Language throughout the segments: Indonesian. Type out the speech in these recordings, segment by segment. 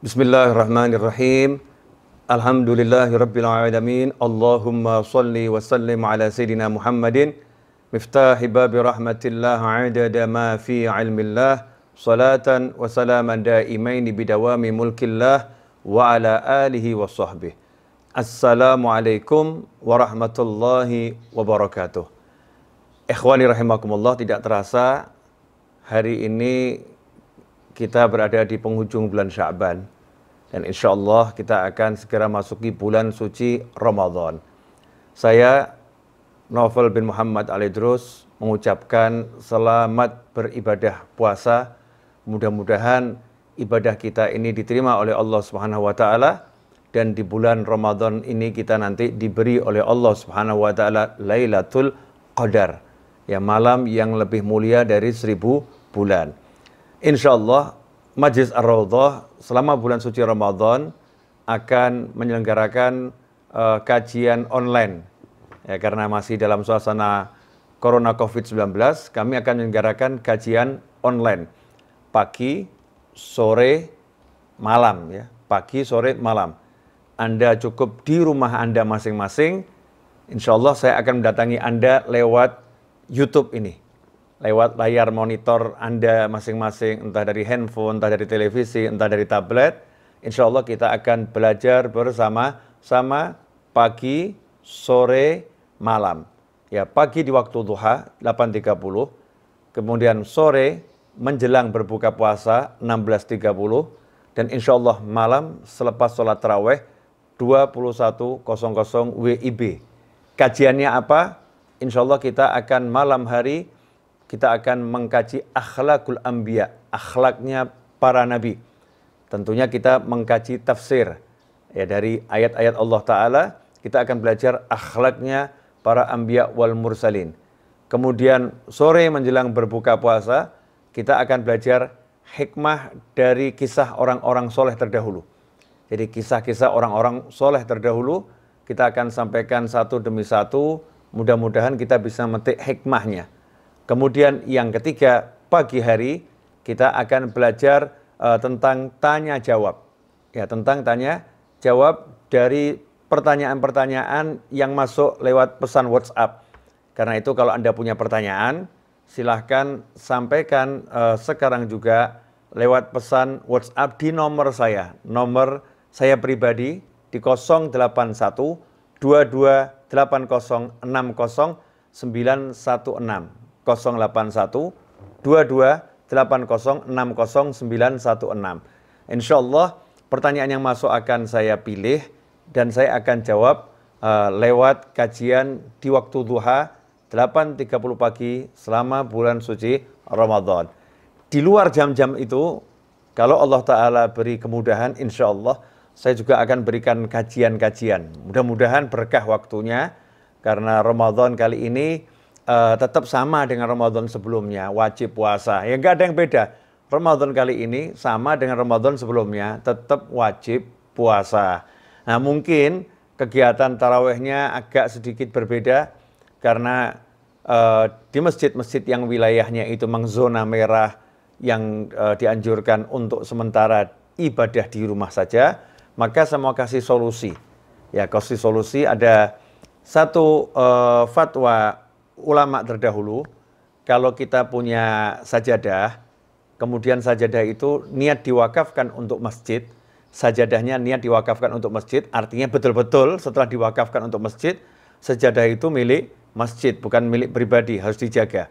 Bismillahirrahmanirrahim. Alhamdulillahirabbil Allahumma salli wa sallim ala sayidina Muhammadin miftah babi rahmatillah adada ma fi ilmillah salatan wa salaman daimain bidawami mulkillah wa ala alihi wa sahbihi. Assalamualaikum warahmatullahi wabarakatuh. Ikhwani rahimakumullah tidak terasa hari ini kita berada di penghujung bulan Syaban dan insya Allah kita akan segera masuki bulan suci Ramadan. Saya Novel bin Muhammad Idrus mengucapkan selamat beribadah puasa. Mudah-mudahan ibadah kita ini diterima oleh Allah Subhanahu wa taala dan di bulan Ramadan ini kita nanti diberi oleh Allah Subhanahu wa taala Lailatul Qadar, ya malam yang lebih mulia dari seribu bulan. Insya Allah Majlis Ar-Rawdah selama bulan suci Ramadan akan menyelenggarakan uh, kajian online. Ya, karena masih dalam suasana Corona COVID-19, kami akan menyelenggarakan kajian online. Pagi, sore, malam. ya Pagi, sore, malam. Anda cukup di rumah Anda masing-masing. Insya Allah saya akan mendatangi Anda lewat YouTube ini lewat layar monitor Anda masing-masing, entah dari handphone, entah dari televisi, entah dari tablet. Insya Allah kita akan belajar bersama-sama pagi, sore, malam. Ya, pagi di waktu duha 8.30, kemudian sore menjelang berbuka puasa 16.30, dan insya Allah malam selepas sholat terawih 21.00 WIB. Kajiannya apa? Insya Allah kita akan malam hari kita akan mengkaji akhlakul ambia, akhlaknya para nabi. Tentunya kita mengkaji tafsir ya dari ayat-ayat Allah Taala. Kita akan belajar akhlaknya para ambia wal mursalin. Kemudian sore menjelang berbuka puasa kita akan belajar hikmah dari kisah orang-orang soleh terdahulu. Jadi kisah-kisah orang-orang soleh terdahulu kita akan sampaikan satu demi satu. Mudah-mudahan kita bisa metik hikmahnya. Kemudian yang ketiga, pagi hari kita akan belajar uh, tentang tanya jawab. Ya, tentang tanya jawab dari pertanyaan-pertanyaan yang masuk lewat pesan WhatsApp. Karena itu kalau Anda punya pertanyaan, silahkan sampaikan uh, sekarang juga lewat pesan WhatsApp di nomor saya. Nomor saya pribadi di 081 22 satu 916. 081 Insya Allah pertanyaan yang masuk akan saya pilih dan saya akan jawab uh, lewat kajian di waktu duha 8.30 pagi selama bulan suci Ramadan. Di luar jam-jam itu, kalau Allah Ta'ala beri kemudahan, insya Allah saya juga akan berikan kajian-kajian. Mudah-mudahan berkah waktunya, karena Ramadan kali ini uh, tetap sama dengan Ramadan sebelumnya, wajib puasa. Ya enggak ada yang beda. Ramadan kali ini sama dengan Ramadan sebelumnya, tetap wajib puasa. Nah mungkin kegiatan tarawehnya agak sedikit berbeda karena uh, di masjid-masjid yang wilayahnya itu memang zona merah yang uh, dianjurkan untuk sementara ibadah di rumah saja, maka saya mau kasih solusi. Ya kasih solusi ada satu uh, fatwa ulama terdahulu kalau kita punya sajadah, kemudian sajadah itu niat diwakafkan untuk masjid, sajadahnya niat diwakafkan untuk masjid, artinya betul-betul setelah diwakafkan untuk masjid, sajadah itu milik masjid, bukan milik pribadi, harus dijaga.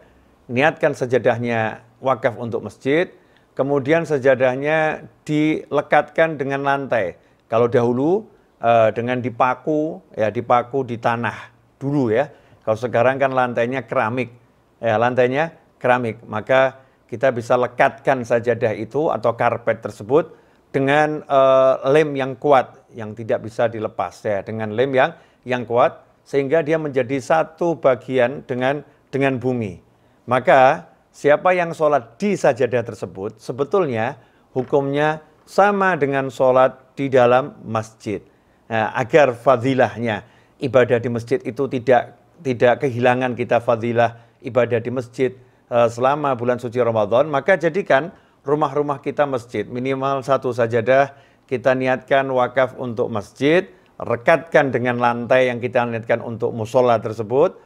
Niatkan sajadahnya wakaf untuk masjid, kemudian sajadahnya dilekatkan dengan lantai. Kalau dahulu eh, dengan dipaku, ya dipaku di tanah dulu ya, kalau sekarang kan lantainya keramik, ya lantainya keramik, maka kita bisa lekatkan sajadah itu atau karpet tersebut dengan uh, lem yang kuat yang tidak bisa dilepas ya, dengan lem yang yang kuat sehingga dia menjadi satu bagian dengan dengan bumi. Maka siapa yang sholat di sajadah tersebut sebetulnya hukumnya sama dengan sholat di dalam masjid. Nah, agar fadilahnya ibadah di masjid itu tidak tidak kehilangan kita fadilah ibadah di masjid eh, selama bulan suci Ramadan, maka jadikan rumah-rumah kita masjid. Minimal satu sajadah kita niatkan wakaf untuk masjid, rekatkan dengan lantai yang kita niatkan untuk musola tersebut,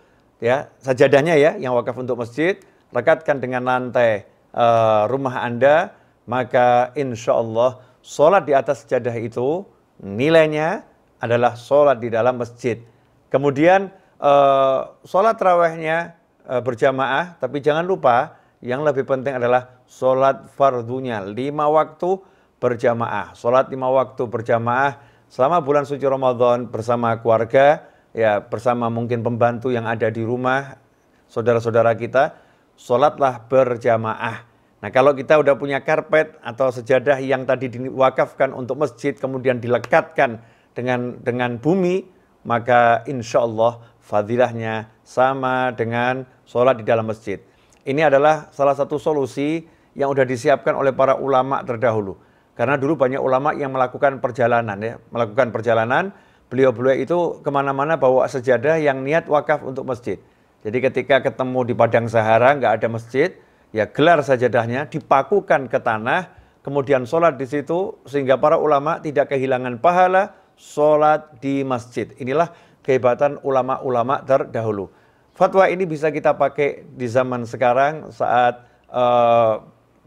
ya sajadahnya ya yang wakaf untuk masjid, rekatkan dengan lantai uh, rumah Anda, maka insya Allah sholat di atas sajadah itu nilainya adalah sholat di dalam masjid. Kemudian Eh, sholat rawehnya uh, berjamaah, tapi jangan lupa yang lebih penting adalah sholat fardunya. Lima waktu berjamaah. Sholat lima waktu berjamaah selama bulan suci Ramadan bersama keluarga, ya bersama mungkin pembantu yang ada di rumah, saudara-saudara kita, sholatlah berjamaah. Nah kalau kita udah punya karpet atau sejadah yang tadi diwakafkan untuk masjid kemudian dilekatkan dengan dengan bumi, maka insya Allah fadilahnya sama dengan sholat di dalam masjid. Ini adalah salah satu solusi yang sudah disiapkan oleh para ulama terdahulu. Karena dulu banyak ulama yang melakukan perjalanan ya, melakukan perjalanan. Beliau-beliau itu kemana-mana bawa sejadah yang niat wakaf untuk masjid. Jadi ketika ketemu di padang Sahara nggak ada masjid, ya gelar sejadahnya dipakukan ke tanah, kemudian sholat di situ sehingga para ulama tidak kehilangan pahala sholat di masjid. Inilah kehebatan ulama-ulama terdahulu. Fatwa ini bisa kita pakai di zaman sekarang saat uh,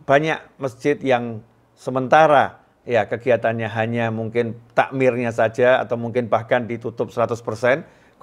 banyak masjid yang sementara ya kegiatannya hanya mungkin takmirnya saja atau mungkin bahkan ditutup 100%,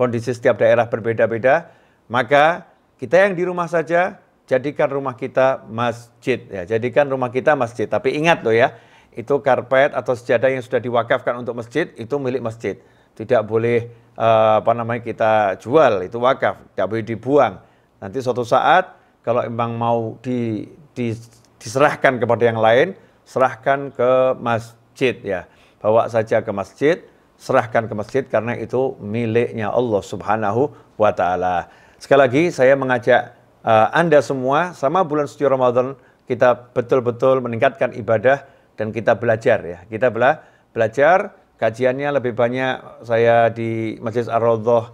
kondisi setiap daerah berbeda-beda, maka kita yang di rumah saja jadikan rumah kita masjid ya, jadikan rumah kita masjid. Tapi ingat loh ya, itu karpet atau sejadah yang sudah diwakafkan untuk masjid itu milik masjid tidak boleh eh, apa namanya kita jual itu wakaf, tidak boleh dibuang. Nanti suatu saat kalau emang mau di, di diserahkan kepada yang lain, serahkan ke masjid ya. Bawa saja ke masjid, serahkan ke masjid karena itu miliknya Allah Subhanahu wa taala. Sekali lagi saya mengajak uh, Anda semua sama bulan suci Ramadan kita betul-betul meningkatkan ibadah dan kita belajar ya. Kita bela belajar Kajiannya lebih banyak saya di Majelis Ar-Raudhah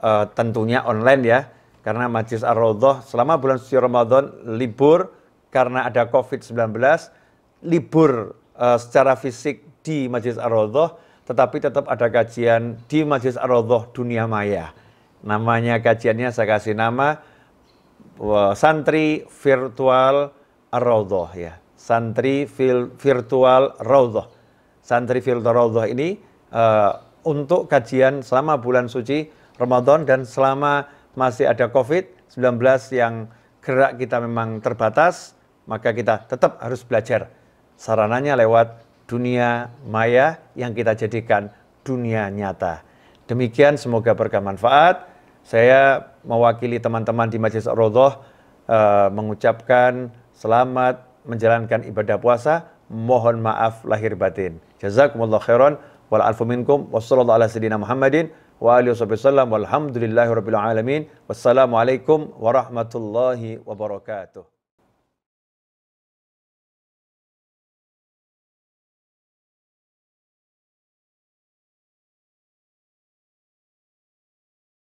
uh, tentunya online ya. Karena Majelis Ar-Raudhah selama bulan suci Ramadan libur karena ada COVID-19, libur uh, secara fisik di Majelis Ar-Raudhah, tetapi tetap ada kajian di Majelis Ar-Raudhah Dunia Maya. Namanya kajiannya saya kasih nama Santri Virtual Ar-Raudhah ya. Santri Virtual Raudhah santri Fildarodoh ini uh, untuk kajian selama bulan suci Ramadan dan selama masih ada COVID-19 yang gerak kita memang terbatas, maka kita tetap harus belajar. Sarananya lewat dunia maya yang kita jadikan dunia nyata. Demikian semoga berkah manfaat. Saya mewakili teman-teman di Majelis ar uh, eh, mengucapkan selamat menjalankan ibadah puasa mohon maaf lahir batin. Jazakumullah khairan wal alfu minkum wassallallahu ala sayyidina Muhammadin wa alihi wasallam walhamdulillahi rabbil alamin. Wassalamualaikum warahmatullahi wabarakatuh.